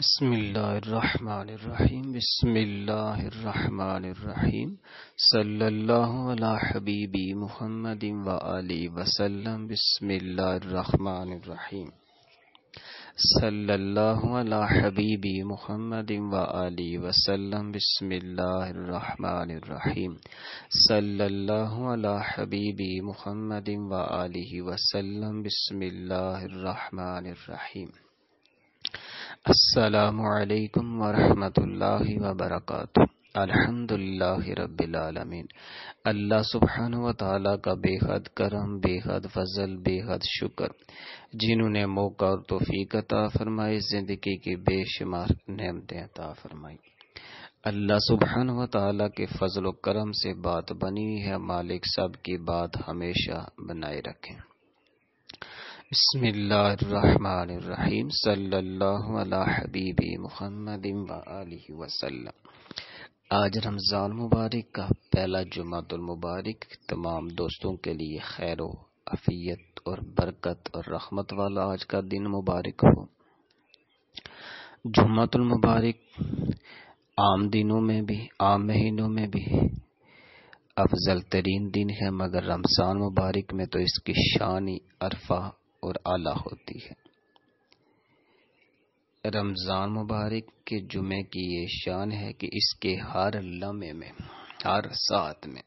बसमीम बसमीम सल्ला हबीबी महमद वाली वसलम बसमीम सल्ला हबीबी महमद वाली वसलम बसमीम सल्ला हबीबी महमद वाली वसलम बसमीम असलकम वरहमतुल्लि वर्क अल्हम्दुलिल्लाह अल्लाह सुबहान व ताली का बेहद करम बेहद फजल बेहद शुक्र जिन्होंने मौका और तोफ़ी अता फरमाई ज़िंदगी की बेशुमार नमतें अता फरमाई अल्लाह सुबहान व के फजल करम से बात बनी है मालिक सब की बात हमेशा बनाए रखें बिस्मिल्लाहिर्रहमानिर्रहीम सल्लल्लाहु अला हबीबी आज रमज़ान मुबारक का पहला जुमातुल मुबारक तमाम दोस्तों के लिए खैर अफियत और बरकत और रहमत वाला आज का दिन मुबारक हो जुमातुल मुबारक आम दिनों में भी आम महीनों में भी अफजल तरीन दिन है मगर रमज़ान मुबारक में तो इसकी शानी अरफा और आला होती है रमज़ान मुबारक के जुमे की ये शान है कि इसके हर लम्हे में हर साथ में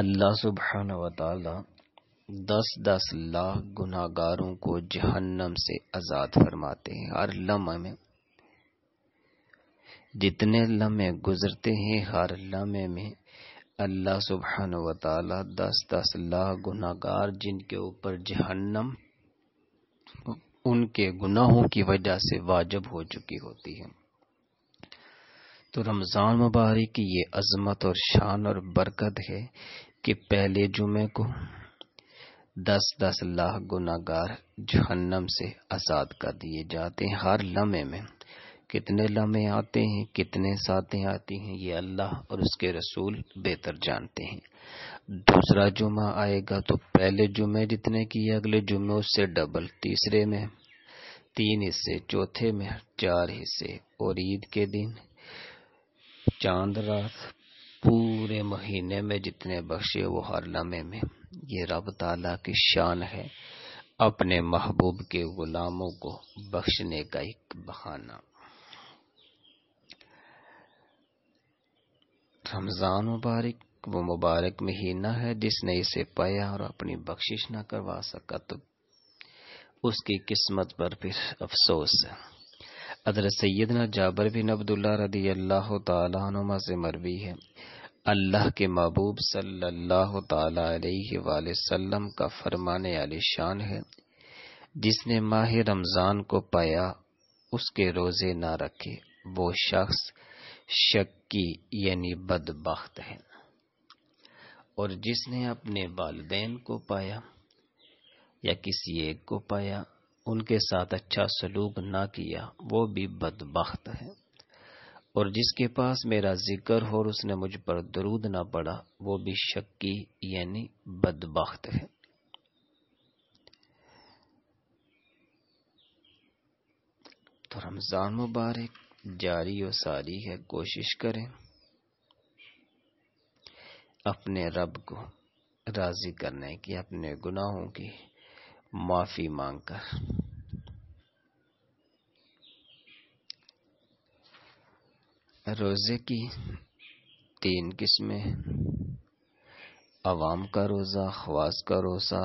अल्लाह सुबहान दस दस लाख गुनागारों को जहन्नम से आज़ाद फरमाते हैं हर लम्हे में जितने लम्हे गुजरते हैं हर लम्हे में अल्लाह सुबहान वाल दस दस लाख गुनागार जिनके ऊपर जहन्नम उनके गुनाहों की वजह से वाजब हो चुकी होती है तो रमज़ान मुबारक की ये अजमत और शान और बरकत है कि पहले जुमे को दस दस लाख गुनागार जहन्नम से आज़ाद कर दिए जाते हैं हर लम्हे में कितने लम्हे आते हैं कितने सातें आती हैं ये अल्लाह और उसके रसूल बेहतर जानते हैं दूसरा जुमा आएगा तो पहले जुमे जितने किए अगले जुमे उससे डबल तीसरे में तीन हिस्से चौथे में चार हिस्से और ईद के दिन चांद रात पूरे महीने में जितने बख्शे वो हर लम्हे में ये रब ताला की शान है अपने महबूब के गुलामों को बख्शने का एक बहाना रमज़ान मुबारक वो मुबारक महीना है जिसने इसे पाया और अपनी बख्शिश ना करवा सका तो उसकी किस्मत पर फिर अफसोस है अदर सैदना जाबर बिन अब्दुल्ला रदी अल्लाह तुमा से मरवी है अल्लाह के महबूब सल्लल्लाहु अलैहि वसल्लम का फरमाने आलिशान है जिसने माह रमज़ान को पाया उसके रोज़े ना रखे वो शख्स शक कि यानी बदबख्त है और जिसने अपने वालदेन को पाया या किसी एक को पाया उनके साथ अच्छा सलूक ना किया वो भी बदबख्त है और जिसके पास मेरा जिक्र हो और उसने मुझ पर दरूद ना पड़ा वो भी शक्की यानी बदबख्त है तो रमज़ान मुबारक जारी और सारी है कोशिश करें अपने रब को राजी करने की अपने गुनाहों की माफ़ी मांगकर रोज़े की तीन किस्में आवाम का रोज़ा खवास का रोज़ा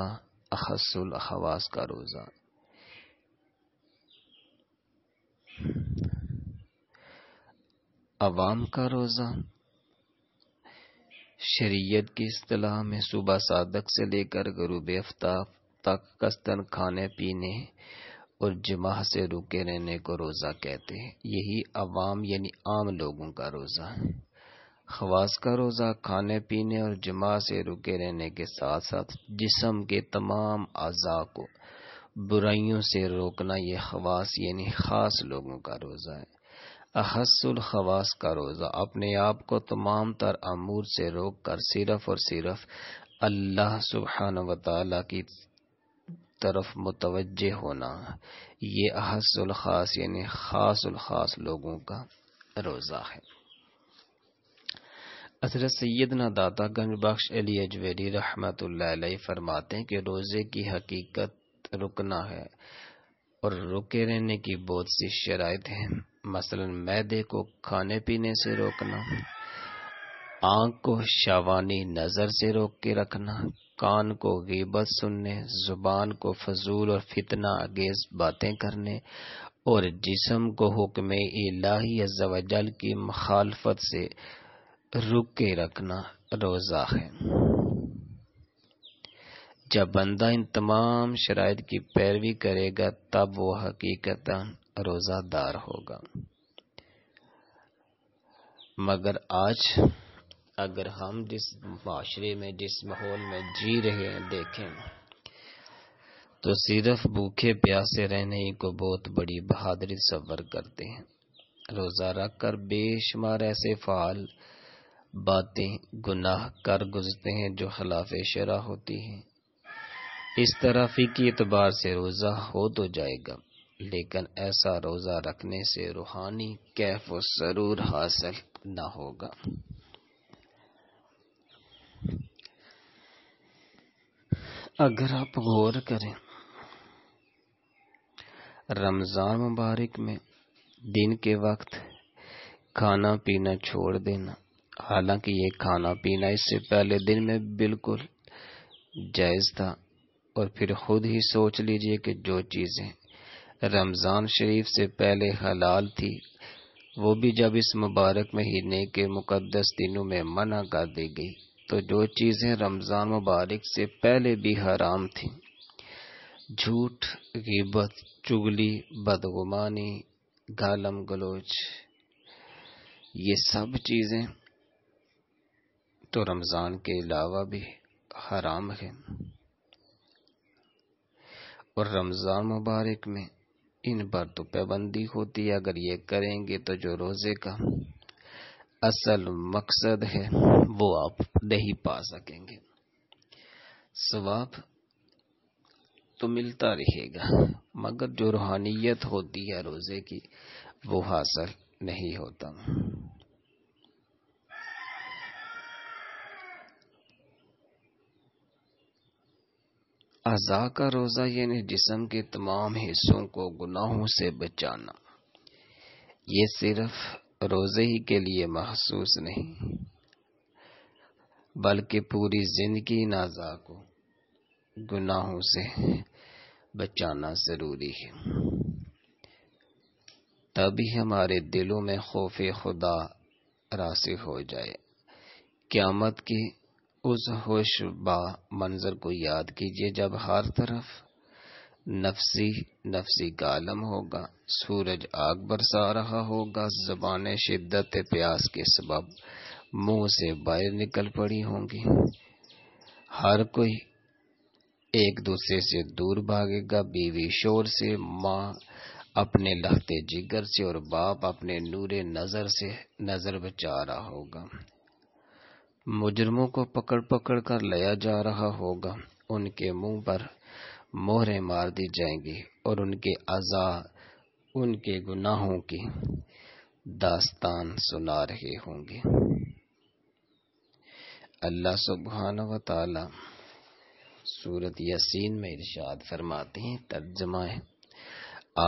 अखसुल खवास का रोज़ा अवाम का रोज़ा शरीयत की असलाह में सुबह सादक से लेकर गरूब आफ्ताब तक कस्तन खाने पीने और जमाह से रुके रहने को रोज़ा कहते हैं यही अवाम यानी आम लोगों का रोज़ा है खवास का रोज़ा खाने पीने और जमा से रुके रहने के साथ साथ जिसम के तमाम अज़ा को बुराइयों से रोकना ये खवास यानी ख़ास लोगों का रोज़ा है हसुल खवास का रोज़ा अपने आप को तमाम तर अमूर से रोक कर सिर्फ और सिर्फ अल्लाह सुबहान व की तरफ मुतवज होना ये अहसुल खास यानी खासुल खास लोगों का रोज़ा है हजरत सैदना दाता गंजबख्श अली अजवेरी रहमत फरमाते हैं कि रोज़े की हकीकत रुकना है और रुके रहने की बहुत सी शराय है मसलन मैदे को खाने पीने से रोकना आंख को शावानी नज़र से रोक के रखना कान को गीबत सुनने जुबान को फजूल और फितना अगेज बातें करने और जिसम को हुक्म इलाही की मखालफत से रुक के रखना रोज़ा है जब बंदा इन तमाम शराय की पैरवी करेगा तब वो हकीकता रोजादार होगा मगर आज अगर हम जिस माशरे में जिस माहौल में जी रहे हैं देखें तो सिर्फ भूखे प्यासे रहने ही को बहुत बड़ी बहादुरी सबर करते हैं रोजा रख कर बेशुमार ऐसे फाल बातें गुनाह कर गुजरते हैं जो खिलाफ शरा होती हैं इस तरह फीकी एतबार से रोजा हो तो जाएगा लेकिन ऐसा रोज़ा रखने से रूहानी कैफ व सरूर हासिल न होगा अगर आप गौर करें रमज़ान मुबारक में दिन के वक्त खाना पीना छोड़ देना हालांकि ये खाना पीना इससे पहले दिन में बिल्कुल जायज़ था और फिर खुद ही सोच लीजिए कि जो चीज़ें रमज़ान शरीफ से पहले हलाल थी वो भी जब इस मुबारक महीने के मुकदस दिनों में मना कर दी गई तो जो चीज़ें रमज़ान मुबारक से पहले भी हराम थी झूठ गिबत चुगली बदगुमानी गालम गलोच ये सब चीज़ें तो रमज़ान के अलावा भी हराम है और रमज़ान मुबारक में इन पर तो पाबंदी होती है अगर ये करेंगे तो जो रोज़े का असल मकसद है वो आप नहीं पा सकेंगे स्वाब तो मिलता रहेगा मगर जो रूहानियत होती है रोज़े की वो हासिल नहीं होता अज़ा का रोज़ा यानी जिसम के तमाम हिस्सों को गुनाहों से बचाना ये सिर्फ रोज़े ही के लिए महसूस नहीं बल्कि पूरी ज़िंदगी नाजा को गुनाहों से बचाना ज़रूरी है तभी हमारे दिलों में खौफ खुदा राशि हो जाए क़्यामत की उस होशबा मंजर को याद कीजिए जब हर तरफ नफसी नफसी का होगा सूरज आग बरसा रहा होगा जबान शिद्दत प्यास के सबब मुंह से बाहर निकल पड़ी होंगी हर कोई एक दूसरे से दूर भागेगा बीवी शोर से माँ अपने लहते जिगर से और बाप अपने नूरे नजर से नजर बचा रहा होगा मुजरमों को पकड़ पकड़ कर लाया जा रहा होगा उनके मुंह पर मोहरें मार दी जाएंगी और उनके अजा उनके गुनाहों की दास्तान सुना रहे होंगे अल्लाह सुबहान व ताला सूरत यासीन में इरशाद फरमाते हैं तर्जमा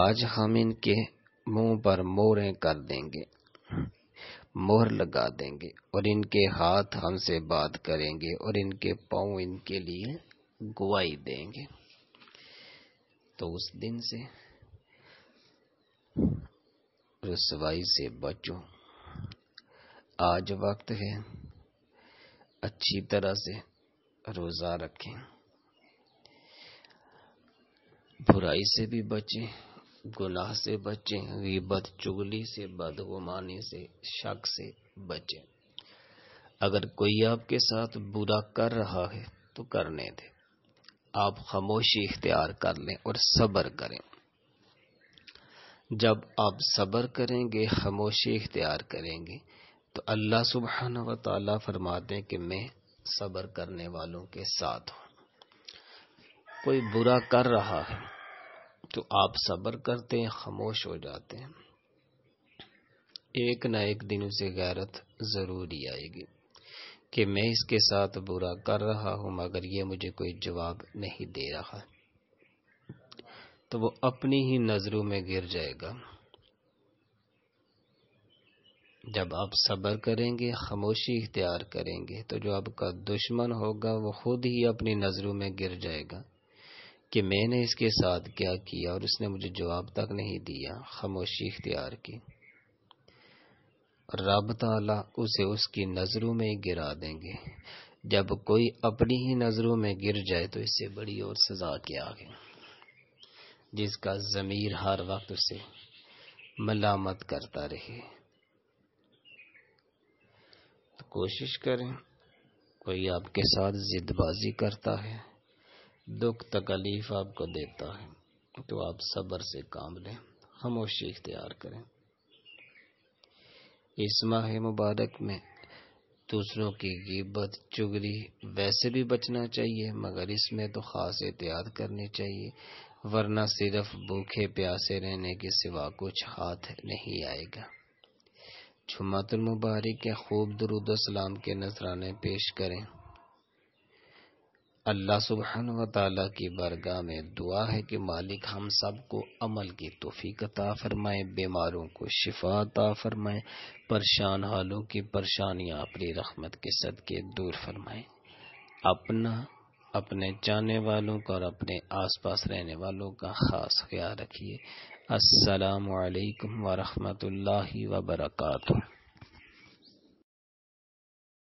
आज हम इनके मुंह पर मोरें कर देंगे मोहर लगा देंगे और इनके हाथ हमसे बात करेंगे और इनके पाँव इनके लिए गुवाई देंगे तो उस दिन से रसवाई से बचो आज वक्त है अच्छी तरह से रोजा रखें बुराई से भी बचें गुनाह से बचें गीबत चुगली से बदगुमानी से शक से बचें अगर कोई आपके साथ बुरा कर रहा है तो करने दें आप खामोशी इख्तियार कर लें और सब्र करें जब आप सब्र करेंगे खामोशी इख्तियार करेंगे तो अल्लाह सुबहान व ताली फरमाते हैं कि मैं सब्र करने वालों के साथ हूँ कोई बुरा कर रहा है तो आप सब्र करते हैं खामोश हो जाते हैं एक ना एक दिन उसे गैरत जरूरी आएगी कि मैं इसके साथ बुरा कर रहा हूं मगर ये मुझे कोई जवाब नहीं दे रहा तो वो अपनी ही नजरों में गिर जाएगा जब आप सब्र करेंगे खामोशी इख्तियार करेंगे तो जो आपका दुश्मन होगा वो खुद ही अपनी नजरों में गिर जाएगा कि मैंने इसके साथ क्या किया और उसने मुझे जवाब तक नहीं दिया खामोशी इख्तियार की रब ताला उसे उसकी नज़रों में ही गिरा देंगे जब कोई अपनी ही नज़रों में गिर जाए तो इससे बड़ी और सजा के गए जिसका ज़मीर हर वक्त उसे मलामत करता रहे तो कोशिश करें कोई आपके साथ जिदबाजी करता है दुख तकलीफ आपको देता है तो आप सब्र से काम लें खामोशी इख्तियार करें इस माह मुबारक में दूसरों की गिबत चुगरी वैसे भी बचना चाहिए मगर इसमें तो ख़ास एहतियात करनी चाहिए वरना सिर्फ भूखे प्यासे रहने के सिवा कुछ हाथ नहीं आएगा जुमातुल मुबारक के खूब दरुद सलाम के नजराने पेश करें अल्लाह सुबहान व की बरगाह में दुआ है कि मालिक हम सबको अमल की तोफ़ी अता फरमाए बीमारों को शिफा अता फरमाए परेशान हालों की परेशानियाँ अपनी रहमत के सदके दूर फरमाए अपना अपने जाने वालों का और अपने आस पास रहने वालों का ख़ास ख्याल रखिए असलकम ला वर्का